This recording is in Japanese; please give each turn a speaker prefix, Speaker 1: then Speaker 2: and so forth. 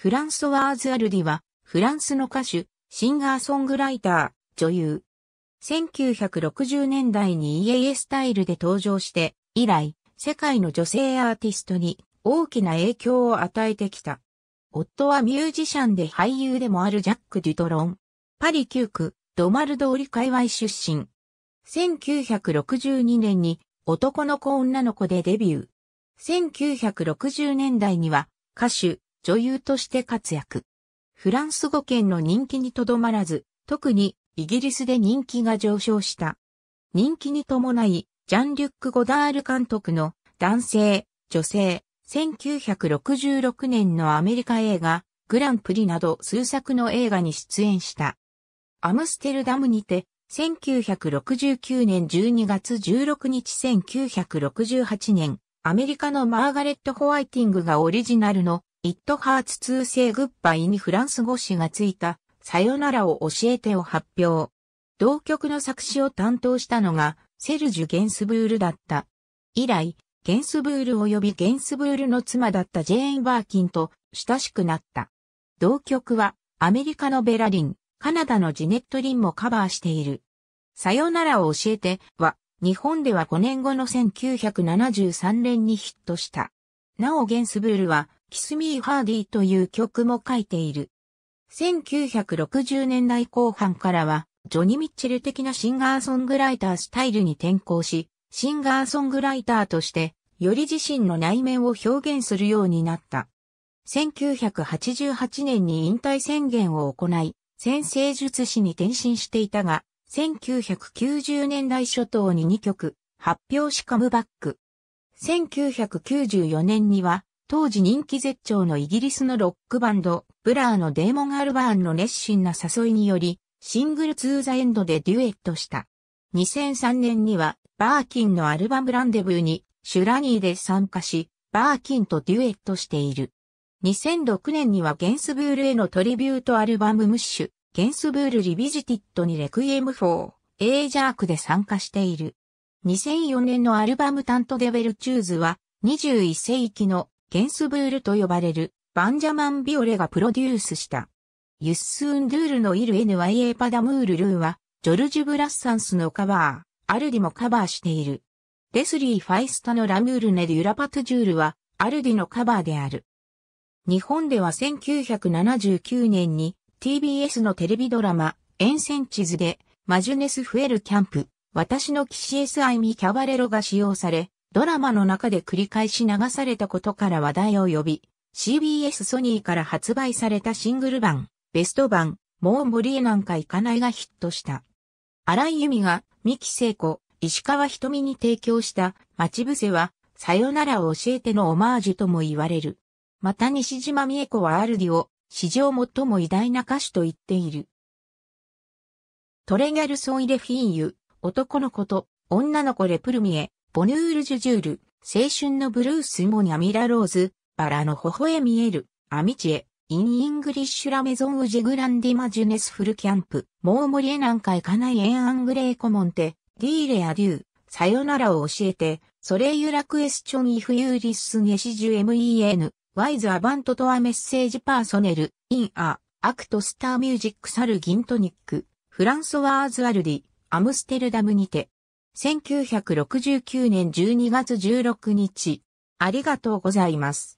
Speaker 1: フランソワーズ・アルディは、フランスの歌手、シンガーソングライター、女優。1960年代に e a エスタイルで登場して、以来、世界の女性アーティストに大きな影響を与えてきた。夫はミュージシャンで俳優でもあるジャック・デュトロン。パリ9区、ドマルドーリ界隈出身。1962年に男の子女の子でデビュー。1960年代には歌手、女優として活躍。フランス語圏の人気にとどまらず、特にイギリスで人気が上昇した。人気に伴い、ジャンリュック・ゴダール監督の男性、女性、1966年のアメリカ映画、グランプリなど数作の映画に出演した。アムステルダムにて、1969年12月16日1968年、アメリカのマーガレット・ホワイティングがオリジナルの It h ハ r t s to Say Goodbye にフランス語詞がついた、さよならを教えてを発表。同曲の作詞を担当したのが、セルジュ・ゲンスブールだった。以来、ゲンスブール及びゲンスブールの妻だったジェーン・バーキンと親しくなった。同曲は、アメリカのベラリン、カナダのジネット・リンもカバーしている。さよならを教えては、日本では5年後の1973年にヒットした。なおゲンスブールは、キスミーハーディーという曲も書いている。1960年代後半からは、ジョニ・ミッチェル的なシンガーソングライタースタイルに転向し、シンガーソングライターとして、より自身の内面を表現するようになった。1988年に引退宣言を行い、先生術師に転身していたが、1990年代初頭に2曲、発表しカムバック。1994年には、当時人気絶頂のイギリスのロックバンド、ブラーのデーモン・アルバーンの熱心な誘いにより、シングルツーザエンドでデュエットした。2003年には、バーキンのアルバムランデブーに、シュラニーで参加し、バーキンとデュエットしている。2006年にはゲンスブールへのトリビュートアルバムムッシュ、ゲンスブールリビジティットにレクイエムフォー、エージャークで参加している。2004年のアルバム担当デベルチューズは、21世紀のゲンスブールと呼ばれるバンジャマン・ビオレがプロデュースした。ユッスーン・ドゥールのイル NYA パダムール・ルーは、ジョルジュ・ブラッサンスのカバー、アルディもカバーしている。レスリー・ファイスタのラムールネ・デュラパト・ジュールは、アルディのカバーである。日本では1979年に TBS のテレビドラマ、エンセンチズで、マジュネス・フエル・キャンプ、私の騎士 SI ミ・キャバレロが使用され、ドラマの中で繰り返し流されたことから話題を呼び、CBS ソニーから発売されたシングル版、ベスト版、もう森へなんか行かないがヒットした。荒井由美が、三木聖子、石川瞳に提供した待ち伏せは、さよならを教えてのオマージュとも言われる。また西島美恵子はアルディを、史上最も偉大な歌手と言っている。トレギャルソイレフィーユ、男の子と、女の子レプルミエ、ボヌール・ジュジュール、青春のブルース・モニャ・ミラ・ローズ、バラの微笑みえる、アミチエ、イン・イングリッシュ・ラメゾン・ウジ・グランディ・マジュネス・フル・キャンプ、モーモリエナンカイ・カナイ・エン・アングレイ・コモンテ、ディーレ・ア・デュー、さよならを教えて、ソレイユ・ラクエスチョン・イフ・ユーリス・ゲシジュ・ MEN、ワイズ・アバント・トア・メッセージ・パーソネル、イン・ア、アクト・スター・ミュージック・サル・ギントニック、フランソワーズ・アルディ、アムステルダムにて、1969年12月16日。ありがとうございます。